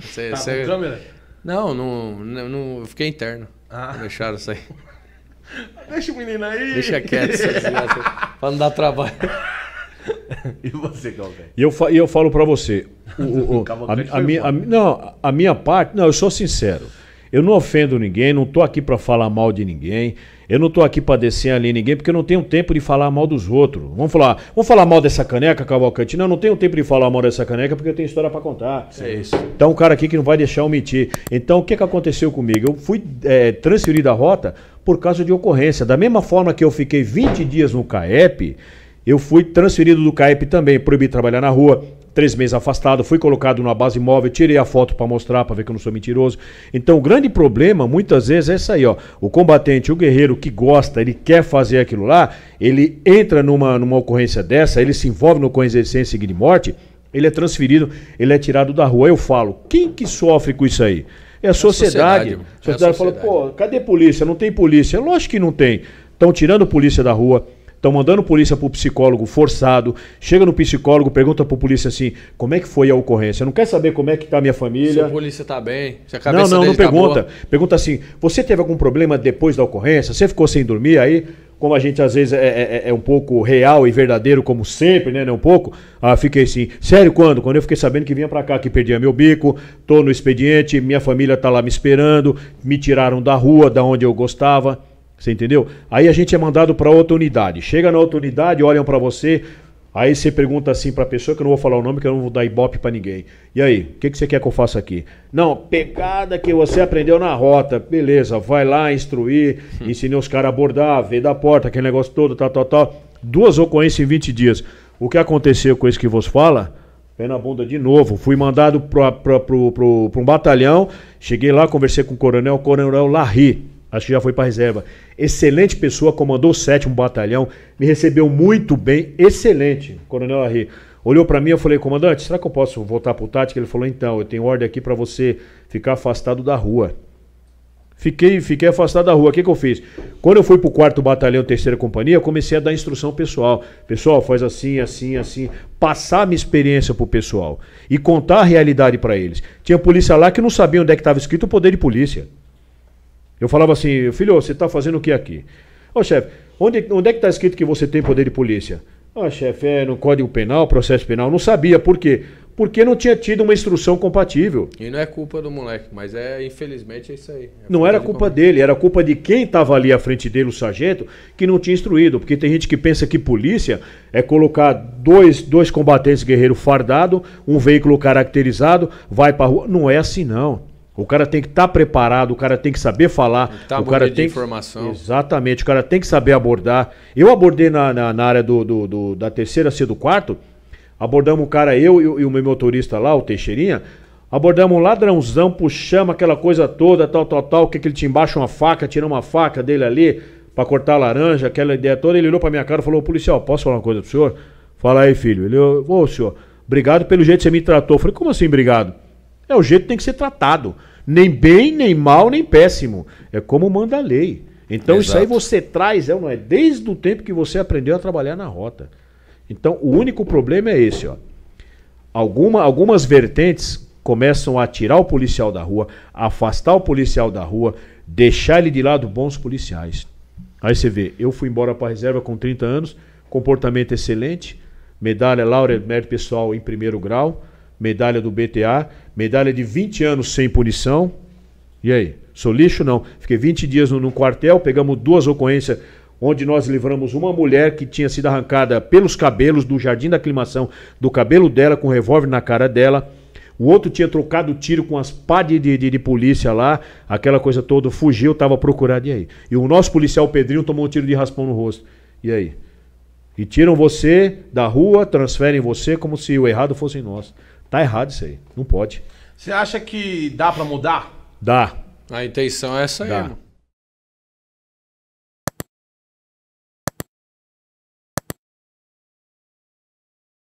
Você, tá você... câmera? Não, não, não, eu fiquei interno. Ah. Deixaram sair. Deixa o menino aí. Deixa quieto pra não dar trabalho. E você, Calvete? E eu, eu falo pra você. O, o, o, a, a, a, minha, a, não, a minha parte. Não, eu sou sincero. Eu não ofendo ninguém, não estou aqui para falar mal de ninguém. Eu não estou aqui para descer ali ninguém, porque eu não tenho tempo de falar mal dos outros. Vamos falar, vamos falar mal dessa caneca, Cavalcante? Não, eu não tenho tempo de falar mal dessa caneca, porque eu tenho história para contar. É isso. Então, um cara aqui que não vai deixar omitir. Então, o que, que aconteceu comigo? Eu fui é, transferido a rota por causa de ocorrência. Da mesma forma que eu fiquei 20 dias no CAEP, eu fui transferido do CAEP também, proibido trabalhar na rua, três meses afastado, fui colocado numa base móvel, tirei a foto para mostrar, para ver que eu não sou mentiroso. Então, o grande problema, muitas vezes, é isso aí, ó. O combatente, o guerreiro que gosta, ele quer fazer aquilo lá, ele entra numa, numa ocorrência dessa, ele se envolve no coexercência e de morte, ele é transferido, ele é tirado da rua. Eu falo, quem que sofre com isso aí? É a sociedade. É a sociedade, é a sociedade. fala, pô, cadê polícia? Não tem polícia. É lógico que não tem. Estão tirando polícia da rua, estão mandando polícia pro psicólogo forçado. Chega no psicólogo, pergunta pro polícia assim: como é que foi a ocorrência? Não quer saber como é que está a minha família. Se a polícia está bem, se a cabeça Não, não, não tá pergunta. Tá pergunta assim: você teve algum problema depois da ocorrência? Você ficou sem dormir aí? Como a gente às vezes é, é, é, é um pouco real e verdadeiro, como sempre, né, né? um pouco. Ah, fiquei assim. Sério, quando? Quando eu fiquei sabendo que vinha para cá, que perdia meu bico, tô no expediente, minha família tá lá me esperando, me tiraram da rua, da onde eu gostava. Você entendeu? Aí a gente é mandado para outra unidade. Chega na outra unidade, olham para você, aí você pergunta assim para a pessoa, que eu não vou falar o nome, que eu não vou dar ibope para ninguém. E aí, o que, que você quer que eu faça aqui? Não, pegada que você aprendeu na rota. Beleza, vai lá instruir, ensinei os caras a abordar, ver da porta, aquele negócio todo, tal, tal, tal. Duas ocorrências em 20 dias. O que aconteceu com isso que vos fala? Pé na bunda de novo. Fui mandado para um batalhão. Cheguei lá, conversei com o coronel. O coronel Larry. Acho que já foi para reserva. Excelente pessoa, comandou o sétimo batalhão, me recebeu muito bem, excelente, Coronel Arri. Olhou para mim, eu falei, comandante, será que eu posso voltar pro tático? Ele falou, então, eu tenho ordem aqui para você ficar afastado da rua. Fiquei, fiquei afastado da rua. O que, que eu fiz? Quando eu fui pro quarto batalhão, terceira companhia, eu comecei a dar instrução pessoal. Pessoal, faz assim, assim, assim. Passar a minha experiência pro pessoal e contar a realidade para eles. Tinha polícia lá que não sabia onde é que estava escrito o poder de polícia. Eu falava assim, filho, você está fazendo o que aqui? Ô, chefe, onde, onde é que está escrito que você tem poder de polícia? Ah, chefe, é no Código Penal, processo penal. Não sabia, por quê? Porque não tinha tido uma instrução compatível. E não é culpa do moleque, mas é, infelizmente, é isso aí. É não era culpa de dele, era culpa de quem estava ali à frente dele, o sargento, que não tinha instruído. Porque tem gente que pensa que polícia é colocar dois, dois combatentes guerreiros fardado, um veículo caracterizado, vai para rua. Não é assim, não. O cara tem que estar tá preparado, o cara tem que saber falar. Tá o cara tem informação. Exatamente, o cara tem que saber abordar. Eu abordei na, na, na área do, do, do, da terceira C do quarto, abordamos o cara, eu e, e o meu motorista lá, o Teixeirinha, abordamos um ladrãozão, puxamos aquela coisa toda, tal, tal, tal, o que, que ele tinha embaixo, uma faca, tirou uma faca dele ali para cortar a laranja, aquela ideia toda. Ele olhou para minha cara e falou, policial, posso falar uma coisa pro senhor? Fala aí, filho. Ele, ô, senhor, obrigado pelo jeito que você me tratou. Eu falei, como assim, obrigado? É o jeito que tem que ser tratado. Nem bem, nem mal, nem péssimo. É como manda a lei. Então Exato. isso aí você traz, é, não é? Desde o tempo que você aprendeu a trabalhar na rota. Então o único problema é esse, ó. Alguma, algumas vertentes começam a tirar o policial da rua, afastar o policial da rua, deixar ele de lado bons policiais. Aí você vê, eu fui embora para a reserva com 30 anos, comportamento excelente, medalha Laura Mérito Pessoal em primeiro grau, medalha do BTA, medalha de 20 anos sem punição. E aí? Sou lixo? Não. Fiquei 20 dias no, no quartel, pegamos duas ocorrências onde nós livramos uma mulher que tinha sido arrancada pelos cabelos do jardim da aclimação, do cabelo dela, com um revólver na cara dela. O outro tinha trocado tiro com as pá de, de, de, polícia lá, aquela coisa toda, fugiu, estava procurado, e aí? E o nosso policial Pedrinho tomou um tiro de raspão no rosto. E aí? E tiram você da rua, transferem você como se o errado fosse nós. Tá errado isso aí. Não pode. Você acha que dá para mudar? Dá. A intenção é essa dá. aí, mano.